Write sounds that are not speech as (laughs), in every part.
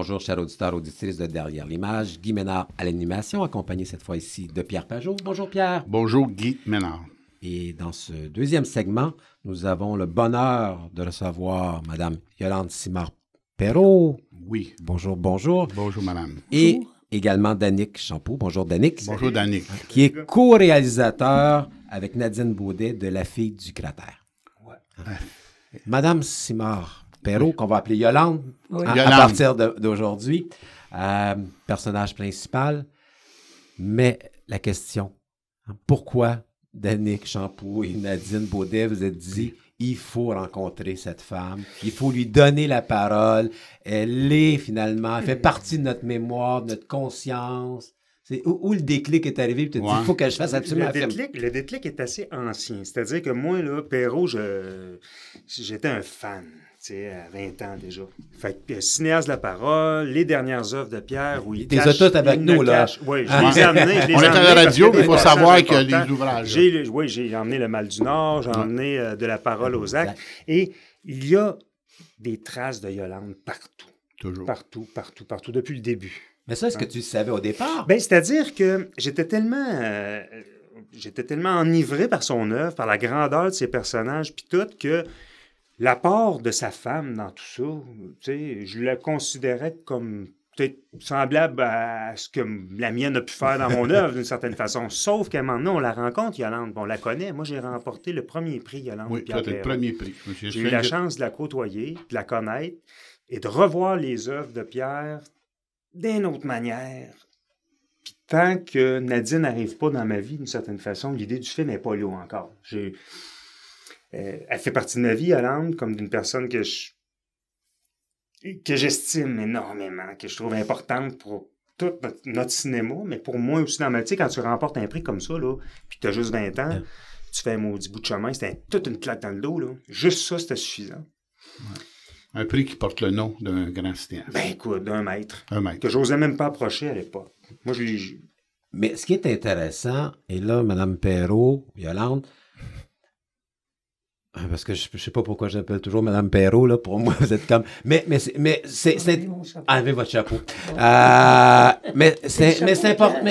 Bonjour, chers auditeurs, auditrices de Derrière l'image. Guy Ménard à l'animation, accompagné cette fois-ci de Pierre Pajot. Bonjour, Pierre. Bonjour, Guy Ménard. Et dans ce deuxième segment, nous avons le bonheur de recevoir Madame Yolande Simard-Perrault. Oui. Bonjour, bonjour. Bonjour, Madame. Et également Danick champeau Bonjour, Danick. Bonjour, Danick. Qui est co-réalisateur avec Nadine Baudet de La fille du cratère. Ouais. Madame Simard Perrault, qu'on va appeler Yolande, à, partir d'aujourd'hui, euh, personnage principal. Mais la question, hein, pourquoi Danick Champoux et Nadine Baudet vous êtes dit il faut rencontrer cette femme, il faut lui donner la parole, elle est finalement, elle fait partie de notre mémoire, de notre conscience. Où, où, le déclic est arrivé, puis tu il faut que je fasse absolument le déclic, le déclic est assez ancien. C'est-à-dire que moi, là, Perrault, j'étais un fan c'est à 20 ans déjà. Fait que euh, Cinéaste de la parole, les dernières œuvres de Pierre où il Des avec nous, là. Oui, je ah. les ai amenés. (laughs) On est à la radio, mais il faut savoir que les ouvrages. Oui, j'ai emmené Le Mal du Nord, j'ai emmené euh, De la parole aux actes. Et il y a des traces de Yolande partout. Toujours. Partout, partout, partout, depuis le début. Mais ça, est-ce que hein? tu savais au départ? Ben, c'est-à-dire que j'étais tellement. Euh, j'étais tellement enivré par son œuvre, par la grandeur de ses personnages, puis tout, que l'apport de sa femme dans tout ça, je le considérais comme peut-être semblable à ce que la mienne a pu faire dans mon (laughs) œuvre d'une certaine façon. Sauf qu'à un moment donné, on la rencontre, Yolande. on la connaît. Moi, j'ai remporté le premier prix, Yolande. Oui, le premier prix. J'ai eu la chance de la côtoyer, de la connaître et de revoir les œuvres de Pierre d'une autre manière. tant que Nadine n'arrive pas dans ma vie, d'une certaine façon, l'idée du film n'est pas là encore. J'ai euh, elle fait partie de ma vie, Yolande, comme d'une personne que que j'estime énormément, que je trouve importante pour tout notre, cinéma, mais pour moi aussi dans ma vie, quand tu remportes un prix comme ça, là, puis que tu as juste 20 ans, tu fais un maudit bout de chemin, c'était toute une claque dans le dos, là. Juste ça, c'était suffisant. Un prix qui porte le nom d'un grand cinéaste. Ben écoute, d'un maître. Un maître. Que j'osais même pas approcher à l'époque. Moi, je l'ai. Mais ce qui est intéressant, et là, Mme Perrault, Yolande, ah, parce que je, ne sais pas pourquoi j'appelle toujours Madame Perrault, là. Pour moi, (laughs) vous êtes comme. Mais, mais, mais c'est. Enlevez votre chapeau. Euh, mais c'est important.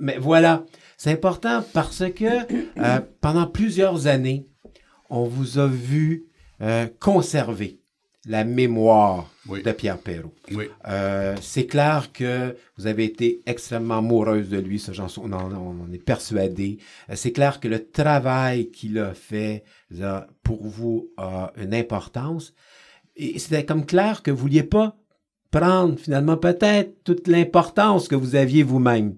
Mais, voilà. C'est important parce que euh, pendant plusieurs années, on vous a vu euh, conserver la mémoire de Pierre Perrault. Euh, c'est clair que vous avez été extrêmement amoureuse de lui, ce genre, on en, est persuadé. Euh, c'est clair que le travail qu'il a fait euh, pour vous a une importance. Et c'était comme clair que vous ne vouliez pas prendre finalement peut-être toute l'importance que vous aviez vous-même.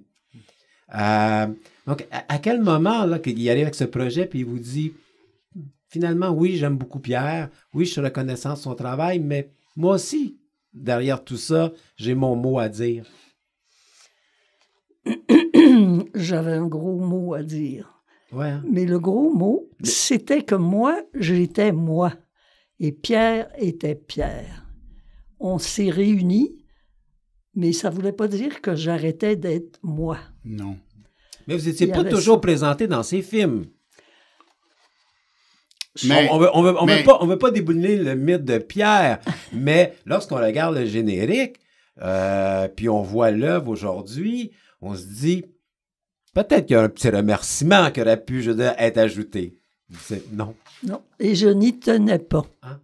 donc, à, à, quel moment là, qu'il arrive avec ce projet, puis il vous dit, finalement, oui, j'aime beaucoup Pierre, oui, je suis reconnaissant de son travail, mais moi aussi, derrière tout ça, j'ai mon mot à dire. (coughs) J'avais un gros mot à dire. Ouais. Hein? Mais le gros mot, c'était que moi, j'étais moi et Pierre était Pierre. On s'est réunis, mais ça ne voulait pas dire que j'arrêtais d'être moi. Non. Mais vous n'étiez pas toujours présenté dans ces films on, ne on veut, pas, on débouler le mythe de Pierre, (laughs) mais lorsqu'on regarde le générique, euh, puis on voit l'œuvre aujourd'hui, on se dit peut-être qu'il y a un petit remerciement qui aurait pu être ajouté. Non. Non, et je n'y tenais pas. Hein?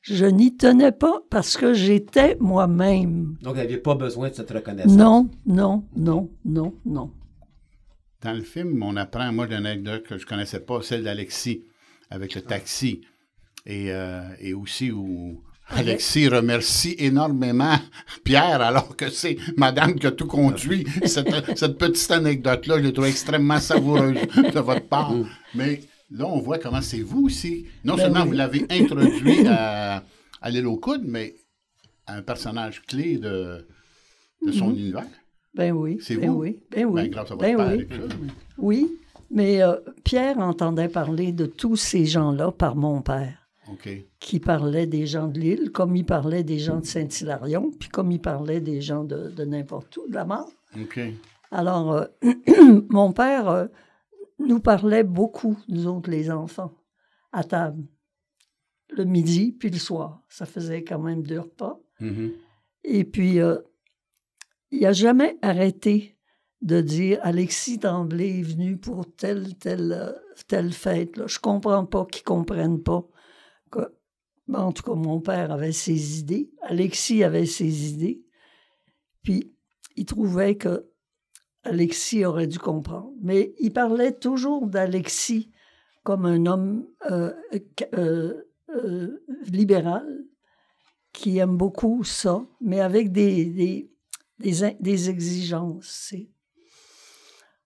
Je n'y tenais pas parce que j'étais moi-même. Donc, vous avait pas besoin de cette reconnaissance? Non, non, non, non, non. Dans le film, on apprend, moi, anecdote que je ne connaissais pas, celle d'Alexis avec le ah. taxi. Et, euh, et aussi où Alexis remercie énormément (laughs) Pierre, alors que c'est Madame qui a tout conduit. (laughs) Cette, petite anecdote-là, je l'ai trouve extrêmement savoureuse (laughs) de votre part. Mm. Mais là, on voit comment c'est vous aussi. Non ben seulement vous l'avez introduit à, à l'île aux coudes, mais à un personnage clé de, de son mm-hmm. univers. Ben oui. C'est ben vous. Oui, ben oui. Ben, ben Oui. oui. Mais euh, Pierre entendait parler de tous ces gens-là par mon père, qui parlait des gens de l'île, comme il parlait des gens de Saint-Hilarion, puis comme il parlait des gens de, n'importe où, de la mort. Alors, euh, (clears throat) mon père euh, nous parlait beaucoup, nous autres les enfants, à table, le midi puis le soir. Ça faisait quand même deux repas. Mm-hmm. Et puis, il n'a jamais arrêté de dire Alexis Tremblay est venu pour telle, telle, telle fête. Là. Je comprends pas qu'ils comprennent pas. Que... Ben, en tout cas, mon père avait ses idées, Alexis avait ses idées, puis il trouvait que Alexis aurait dû comprendre. Mais il parlait toujours d'Alexis comme un homme euh, euh, euh, libéral qui aime beaucoup ça, mais avec des, des, des, des exigences. C'est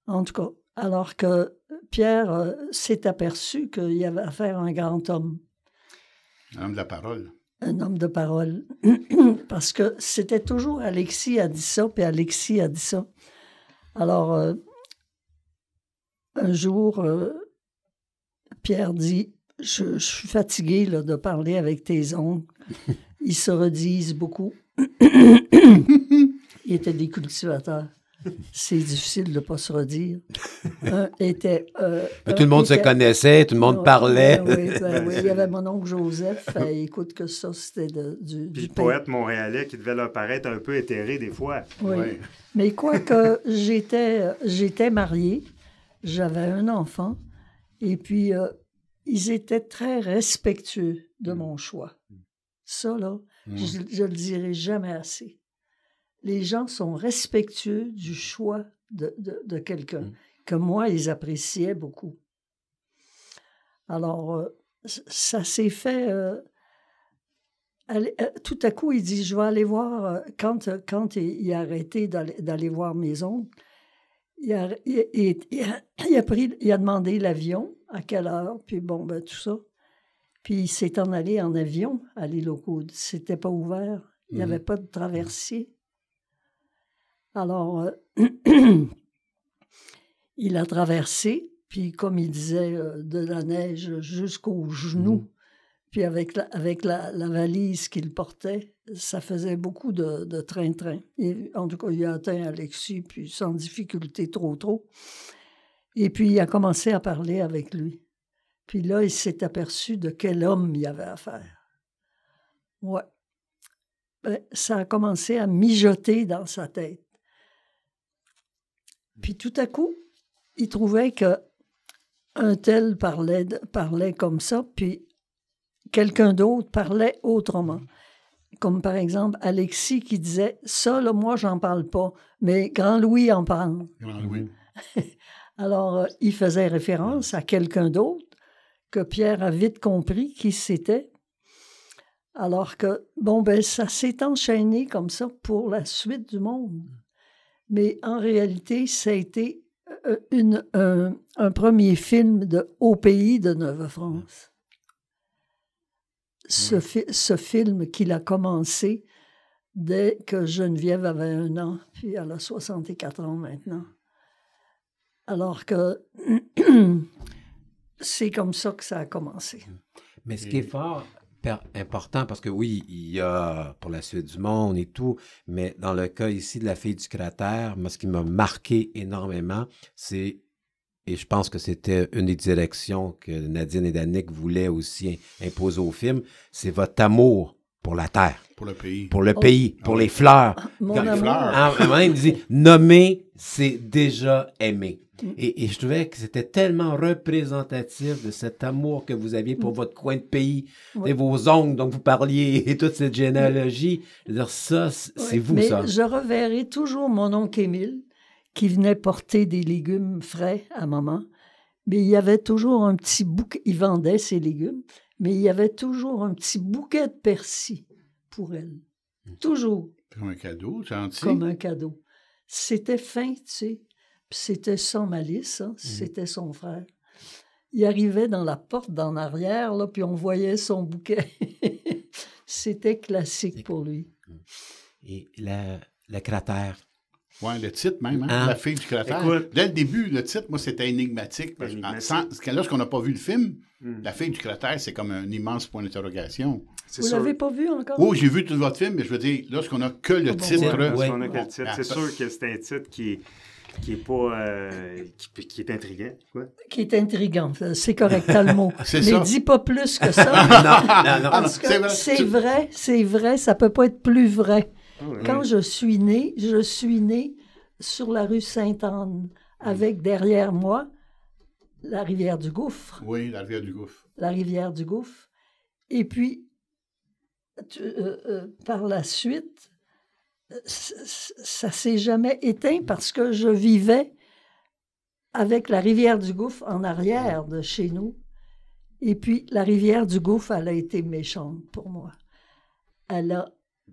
en tout cas, alors que Pierre euh, s'est aperçu qu'il y avait affaire à un grand homme. Un homme de la parole. Un homme de parole. (clears throat) Parce que c'était toujours Alexis a dit ça, puis Alexis a dit ça. Alors, euh, un jour, euh, Pierre dit je, suis fatigué de parler avec tes oncles. (laughs) Ils se redisent beaucoup. (laughs) Ils étaient des cultivateurs c'est difficile de ne pas se redire. était. Euh, tout le monde se connaissait, tout le monde parlait. Ben oui, il y avait mon oncle Joseph. (laughs) écoute, que ça, c'était du. Puis le poète montréalais qui devait leur paraître un peu éthéré des fois. Oui. Mais quoique (laughs) j'étais, j'étais mariée, j'avais un enfant, et puis euh, ils étaient très respectueux de mon choix. Ça, là, mm. je ne le dirai jamais assez les gens sont respectueux du choix de, quelqu'un, mm. que moi, ils appréciaient beaucoup. Alors, euh, ça s'est fait. Euh, euh, tout à coup, il dit Je vais aller voir. Quand, quand il, a arrêté d'aller voir mes il a, il, a, pris, il a demandé l'avion, à quelle heure, puis bon, ben, tout ça. Puis il s'est en allé en avion à l'île aux C'était pas ouvert. Il n'y mm-hmm. avait pas de mm-hmm. traversier. Alors, euh, (clears throat) il a traversé, puis comme il disait, euh, de la neige jusqu'aux genoux. Mmh. Puis avec, la, avec la, valise qu'il portait, ça faisait beaucoup de train-train. En tout cas, il a atteint Alexis, puis sans difficulté trop trop. Et puis, il a commencé à parler avec lui. Puis là, il s'est aperçu de quel homme il avait affaire. Ouais. Ben, ça a commencé à mijoter dans sa tête. Puis tout à coup, il trouvait que un tel parlait, parlait comme ça, puis quelqu'un d'autre parlait autrement. Comme par exemple Alexis qui disait Ça, là, moi, j'en parle pas, mais Grand Louis en parle. Grand Louis. (laughs) Alors, euh, il faisait référence à quelqu'un d'autre que Pierre a vite compris qui c'était. Alors que, bon, ben, ça s'est enchaîné comme ça pour la suite du monde mais en réalité, ça a été euh, une, un, premier film de Au pays de Neuve-France. Mm. Ce, ce, film qu'il a commencé dès que Geneviève avait un an, puis elle a 64 ans maintenant. Alors que (clears throat) c'est comme ça que ça a commencé. Mm. Mais ce qui est fort, important parce que oui, il y a pour la suite du monde et tout, mais dans le cas ici de la fille du cratère, moi, ce qui m'a marqué énormément, c'est et je pense que c'était une des directions que Nadine et Danick voulaient aussi imposer au film, c'est votre amour pour la terre. Pour le pays. Pour le pays, oh. pour les fleurs. Ah, mon ah, En, dit nommer, c'est déjà aimer. Et, je trouvais que c'était tellement représentatif de cet amour que vous aviez pour mm. votre coin de pays, et vos ongles dont vous parliez, (laughs) et toute cette généalogie. Mm. ça, c'est vous, mais Je reverrai toujours mon oncle Émile, qui venait porter des légumes frais à maman. Mais il y avait toujours un petit bouc, il vendait ses légumes mais il y avait toujours un petit bouquet de persil pour elle. Toujours. Comme un cadeau, gentil. Comme un cadeau. C'était fin, tu sais. Puis c'était sans malice, hein. mmh. c'était son frère. Il arrivait dans la porte d'en arrière, là, puis on voyait son bouquet. (laughs) c'était classique pour lui. Et la, le cratère oui, le titre même, hein? Hein? La fille du cratère. Dès le début, le titre, moi, c'était énigmatique. lorsqu'on n'a pas vu le film, hmm. La fille du cratère, c'est comme un immense point d'interrogation. Vous ne l'avez pas vu encore? Oui, oh, j'ai vu tout votre film, mais je veux dire, lorsqu'on n'a que le ah titre. c'est ah, sûr que c'est un titre qui est euh, qui pas qui, est intriguant. Qui est intriguant, c'est correct, le mot. (laughs) Mais dis pas plus que ça. (laughs) c'est vrai, c'est vrai, vrai, ça peut pas être plus vrai. Quand je suis née, je suis née sur la rue Sainte-Anne, avec mm. derrière moi la rivière du Gouffre. Oui, la rivière du Gouffre. La rivière du Gouffre. Et puis, euh, euh, par la suite, ça s'est jamais éteint parce que je vivais avec la rivière du Gouffre en arrière mm. de chez nous. Et puis, la rivière du Gouffre, elle a été méchante pour moi. Elle a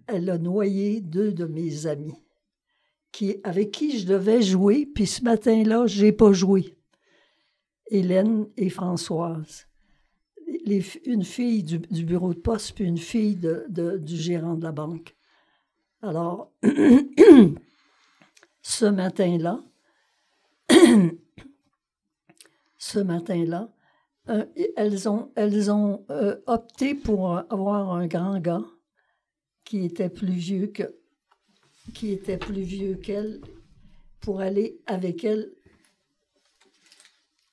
elle a noyé deux de mes amis qui, avec qui je devais jouer, puis ce matin-là, je n'ai pas joué. Hélène et Françoise. une fille du, bureau de poste, puis une fille du gérant de la banque. Alors, (clears throat) ce matin-là, (clears throat) ce matin-là, euh, elles ont, elles ont euh, opté pour avoir un grand gars qui était plus vieux qui était plus vieux qu'elle pour aller avec elle.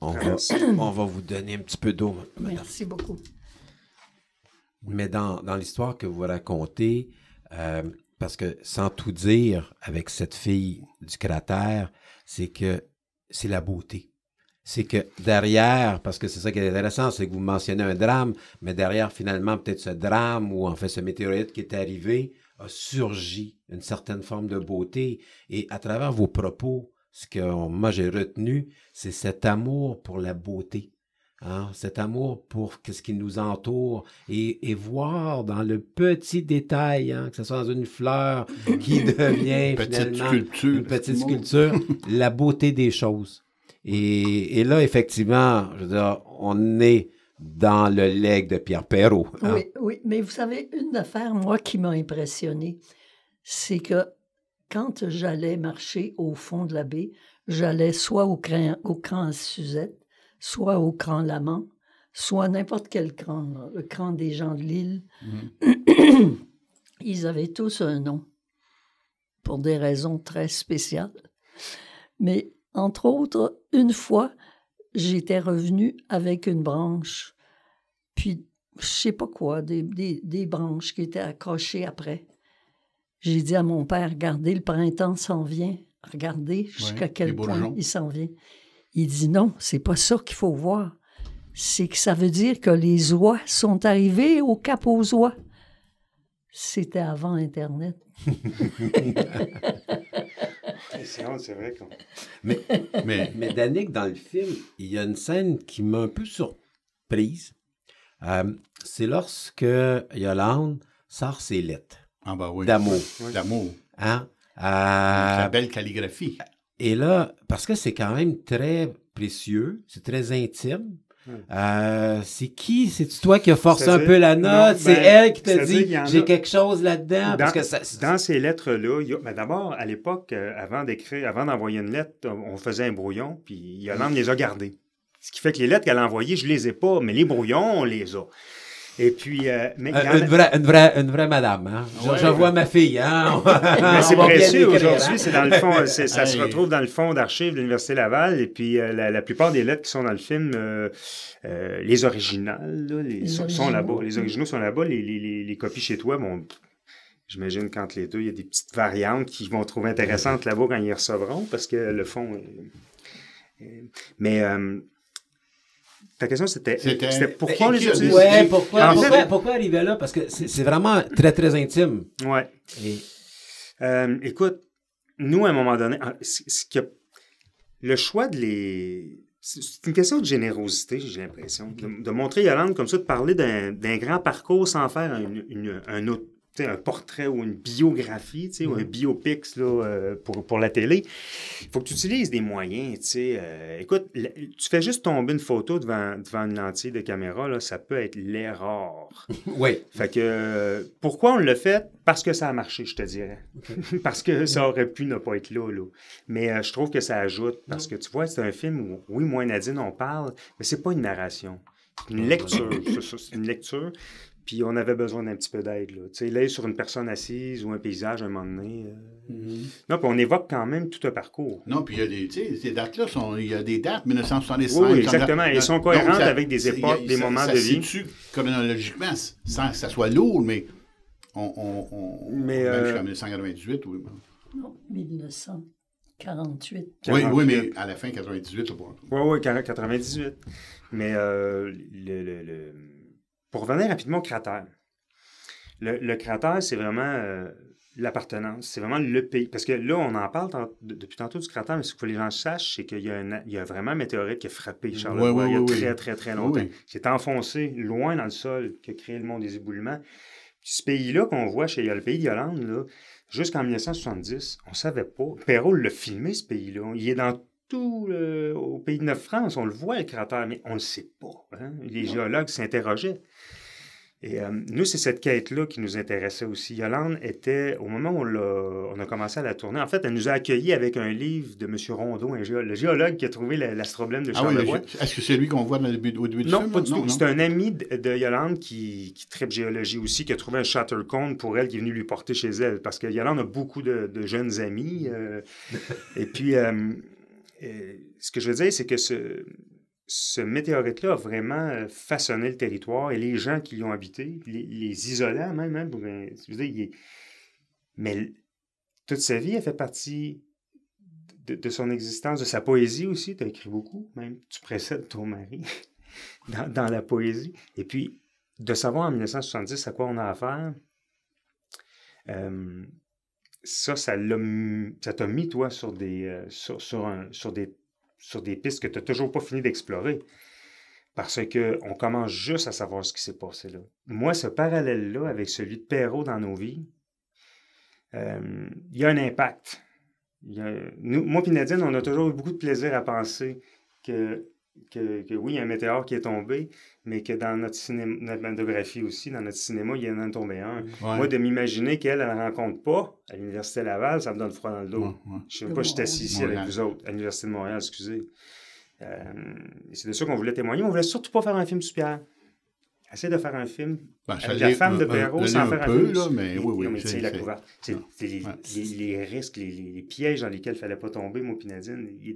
On va, vous donner un petit peu d'eau. Merci beaucoup. Mais dans, l'histoire que vous racontez, euh, parce que sans tout dire avec cette fille du cratère, c'est que c'est la beauté c'est que derrière, parce que c'est ça qui est intéressant, c'est que vous mentionnez un drame, mais derrière, finalement, peut-être ce drame ou en fait ce météorite qui est arrivé a surgi une certaine forme de beauté. Et à travers vos propos, ce que moi j'ai retenu, c'est cet amour pour la beauté. Hein. cet amour pour ce qui nous entoure et, et voir dans le petit détail, hein, que ce soit dans une fleur qui (laughs) devient petite une petite sculpture, (laughs) la beauté des choses. Et, là, effectivement, je veux dire, on est dans le leg de Pierre Perrault. Hein. Oui, oui, mais vous savez, une affaire, moi, qui m'a impressionné, c'est que quand j'allais marcher au fond de la baie, j'allais soit au, cran, au cran Suzette, soit au cran Lamant, soit n'importe quel cran, le cran des gens de l'île. Mm-hmm. Ils avaient tous un nom, pour des raisons très spéciales. Mais entre autres, une fois, j'étais revenue avec une branche, puis je sais pas quoi, des, branches qui étaient accrochées après. J'ai dit à mon père, regardez, le printemps s'en vient. Regardez jusqu'à quel point il s'en vient. Il dit non, c'est pas ça qu'il faut voir. C'est que ça veut dire que les oies sont arrivées au cap aux oies. C'était avant Internet. (laughs) (laughs) Mais, (laughs) mais, Danick, dans le film, il y a une scène qui m'a un peu surprise. Euh, c'est lorsque Yolande sort ses lettres. Ah, bah d'amour. D'amour. Hein? la euh, belle calligraphie. Et là, parce que c'est quand même très précieux, c'est très intime. Hmm. Euh, c'est qui? C'est toi qui as forcé un peu la note? c'est ben, elle qui t'a dit, j'ai quelque chose là-dedans? Dans, ces lettres-là, ben, d'abord, à l'époque, euh, avant d'écrire, avant d'envoyer une lettre, on faisait un brouillon, puis Yolande hmm. les a gardées. Ce qui fait que les lettres qu'elle a envoyées, je les ai pas, mais les brouillons, on les a. Et puis, euh, euh, une, vraie, une, vraie, une, vraie, madame. Hein? J'en vois ma fille. Hein. (laughs) c'est précieux aujourd'hui. C'est le fond, hein. ça se retrouve dans le fond d'archives de l'Université Laval. Et puis, euh, la, plupart des lettres qui sont dans le film, les originales, sont, là-bas. Les originaux sont là-bas. Les, les, copies chez toi, bon, j'imagine qu'entre les deux, il y a des petites variantes qu'ils vont trouver intéressantes là-bas quand ils recevront, parce que le fond. mais ta question, c'était, pourquoi on les utilise? Ouais, pourquoi, pourquoi, arriver là? Parce que c'est, vraiment très, très intime. Ouais. Euh, écoute, nous, à un moment donné, ce que, le choix de les... C'est une question de générosité, j'ai l'impression. De, montrer Yolande comme ça, de parler d'un, grand parcours sans faire un, autre, un portrait ou une biographie, mm. ou un mhm. biopix là, euh, pour, pour la télé, il faut que tu utilises des moyens. sais. Euh, écoute, tu fais juste tomber une photo devant, devant une lentille de caméra, là, ça peut être l'erreur. (laughs) oui. Fait que pourquoi on le fait? Parce que ça a marché, je te dirais. (laughs) parce que ça aurait pu ne pas être là. là. Mais euh, je trouve que ça ajoute. Parce mm. que tu vois, c'est un film où, oui, moi et Nadine, on parle, mais c'est pas une narration. C'est une lecture. (laughs) c'est une lecture. Puis on avait besoin d'un petit peu d'aide. Là. Tu sais, l'aide sur une personne assise ou un paysage à un moment donné. Euh, mhm. Non, puis on évoque quand même tout un parcours. Non, puis il y a des. Tu sais, dates-là, sont, il y a des dates, 1975. Oui, exactement. Elles sont cohérentes avec des époques, des moments de vie. chronologiquement, sans que ça soit lourd, mais on. on, mais. Même 1998, euh, oui. Non, 1948. Oui, mais à la fin 98, au Oui, oui, 98. Mais euh, le, pour revenir rapidement au cratère, le, cratère, c'est vraiment euh, l'appartenance, c'est vraiment le pays. Parce que là, on en parle depuis tantôt du cratère, mais ce que les gens sachent, c'est qu'il y, a vraiment un météorite qui a frappé Charles il y a très, très, très longtemps, qui est enfoncé loin dans le sol, qui a créé le monde des éboulements. ce pays-là qu'on voit chez le pays d'Hollande, jusqu'en 1970, on ne savait pas. Perrault l'a filmé, ce pays-là. Il est dans tout au pays de Neuf-France, on le voit, le cratère, mais on ne le sait pas. Hein. Les géologues s'interrogeaient. Et euh, nous, c'est cette quête-là qui nous intéressait aussi. Yolande était, au moment où on a, commencé à la tourner, en fait, elle nous a accueillis avec un livre de M. Rondeau, un le géologue qui a trouvé l'astroblème de ah Charlevoix. Est-ce que c'est lui qu'on voit au début, au début du non, film? Pas du non, tout. C'est un ami de, Yolande qui, qui tripe géologie aussi, qui a trouvé un cone pour elle, qui est venu lui porter chez elle. Parce que Yolande a beaucoup de, jeunes amis. Euh, (laughs) et puis... Euh, euh, ce que je veux dire, c'est que ce, ce météorite-là a vraiment euh, façonné le territoire et les gens qui l'ont habité, les, les, isolants même, hein, euh, il mais toute sa vie, elle fait partie de, son existence, de sa poésie aussi. Tu as écrit beaucoup, même. Tu précèdes ton mari (laughs) dans, la poésie. Et puis, de savoir en 1970 à quoi on a affaire, ça, ça t'a mis, toi, sur des, euh, sur, un, sur, des, sur des pistes que tu n'as toujours pas fini d'explorer. Parce qu'on commence juste à savoir ce qui s'est passé là. Moi, ce parallèle-là avec celui de Perrault dans nos vies, euh, il y a un impact. nous, moi et Nadine, on a toujours eu beaucoup de plaisir à penser que que, que, oui, il y a un météore qui est tombé, mais que dans notre, cinéma, notre aussi, dans notre cinéma, il y en a tombé un. Moi, de m'imaginer qu'elle, elle ne rencontre pas à l'Université Laval, ça me donne froid dans le dos. Je ne sais pas, je suis assis ici avec vous autres, à l'Université de Montréal, excusez. Euh, c'est de ça qu'on voulait témoigner. On ne voulait surtout pas faire un film super Essaye de faire un film ben, la femme de Perrault sans faire un, peu, Là, mais les, risques, les, pièges dans lesquels il ne fallait pas tomber, mon Pinadine. Il,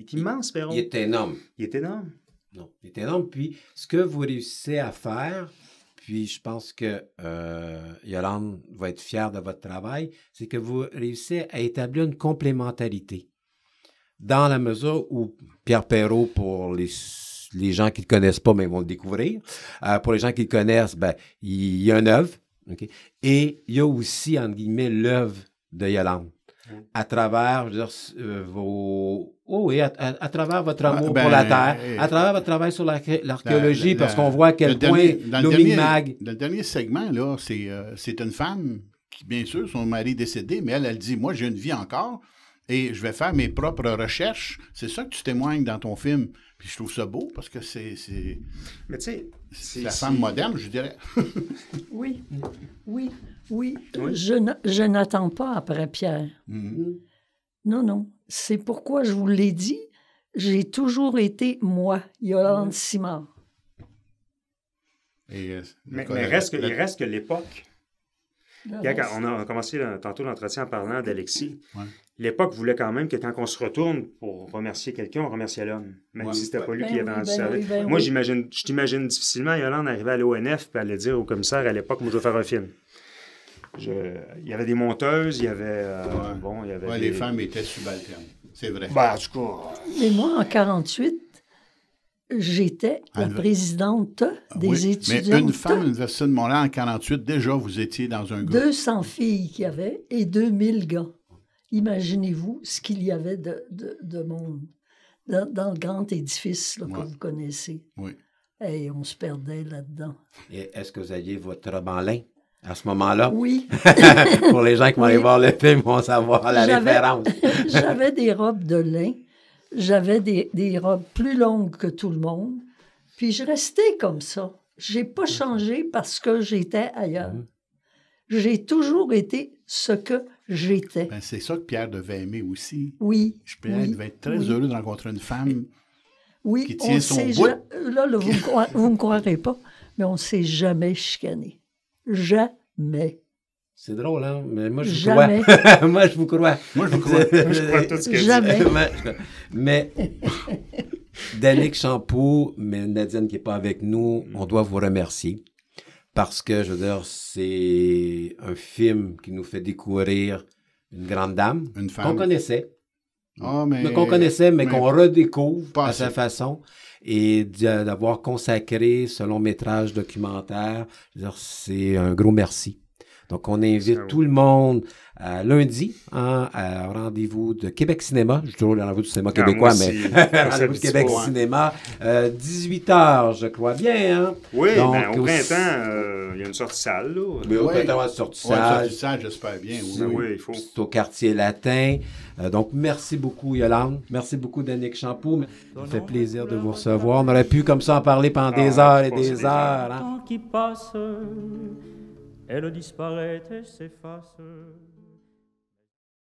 est immense, Perrault. Il est énorme. Il est énorme. Non, il est énorme. Puis, ce que vous réussissez à faire, puis je pense que euh, Yolande va être fière de votre travail, c'est que vous réussissez à établir une complémentarité. Dans la mesure où Pierre Perrault, pour les les gens qui ne le connaissent pas, mais vont le découvrir. Euh, pour les gens qui le connaissent, ben, il y a une œuvre. Et il y a aussi, entre guillemets, l'œuvre de Yolande mm. à travers euh, vos oh oui, à, travers votre ah, amour ben, pour la terre, à travers votre travail sur l'archéologie, parce qu'on voit à quel point le Dans le dernier segment, là, euh, c'est une femme qui, bien sûr, son mari est décédé, mais elle, elle dit, moi, j'ai une vie encore et je vais faire mes propres recherches. C'est ça que tu témoignes dans ton film. Puis je trouve ça beau parce que c'est. Mais tu sais. C'est la femme moderne, je dirais. (laughs) oui, oui, oui. Je n'attends pas après Pierre. Mm-hmm. Non, non. C'est pourquoi je vous l'ai dit, j'ai toujours été moi, Yolande mm. Simard. Euh, mais, reste il reste que l'époque on a commencé tantôt l'entretien en parlant d'Alexis. L'époque voulait quand même que quand on se retourne pour remercier quelqu'un, on remerciait l'homme, même si c'était pas lui ben qui avait rendu ben ben Moi, j'imagine, je t'imagine difficilement Yolande arriver à l'ONF et aller dire au commissaire à l'époque, moi, je faire un film. Il y avait des monteuses, il y avait. Euh, il Les femmes étaient subalternes, c'est vrai. Euh, Mais moi, en 48, J'étais la ah, présidente ah des étudiants. Mais une femme à l'Université de Montréal en 1948, déjà, vous étiez dans un groupe. 200 filles qu'il y avait et 2000 gars. Imaginez-vous ce qu'il y avait de, monde dans, le grand édifice que vous connaissez. Oui. Et on se perdait là-dedans. Et est-ce que vous aviez votre robe en lin à ce moment-là? Oui. (laughs) Pour les gens qui vont aller voir le film, vont savoir la référence. (laughs) J'avais des robes de lin j'avais des, robes plus longues que tout le monde. Puis je restais comme ça. Je n'ai pas changé parce que j'étais ailleurs. Mhm. J'ai toujours été ce que j'étais. Ben, c'est ça que Pierre devait aimer aussi. Oui. Je Pierre devait être très heureux de rencontrer une femme (laughs) oui, qui tient on son bout. là, vous ne me, croirez pas, mais on ne s'est jamais chicané. Jamais. C'est drôle, hein? Mais moi, je (laughs) moi, je vous crois. Moi, je vous crois. Jamais. (laughs) mais (laughs) Danick Champoux, mais Nadine qui n'est pas avec nous, mm. on doit vous remercier. Parce que, je veux dire, c'est un film qui nous fait découvrir une grande dame. Une femme. Qu'on connaissait. Ah, mais... Qu'on connaissait, mais, qu'on redécouvre à sa façon et d'avoir consacré ce long métrage documentaire. Je veux dire, C'est un gros merci. Donc, on invite ah tout le monde euh, lundi hein, à rendez-vous de Québec Cinéma. Je dis toujours le rendez-vous du cinéma ah, québécois, mais rendez-vous (laughs) de Québec hein. Cinéma. 18 euh, h, je crois bien. Hein. Oui, ben, Donc, au printemps, il y a une sortie salle. Mais au printemps, il y a une sortie salle. j'espère bien. Oui, ben oui, il faut. C'est au quartier latin. Euh, donc, merci beaucoup, Yolande. Merci beaucoup, Danick Champoux. Ça fait plaisir de vous recevoir. On aurait pu comme ça en parler pendant ah, des heures et des, heures. Hein elle disparaît et s'efface.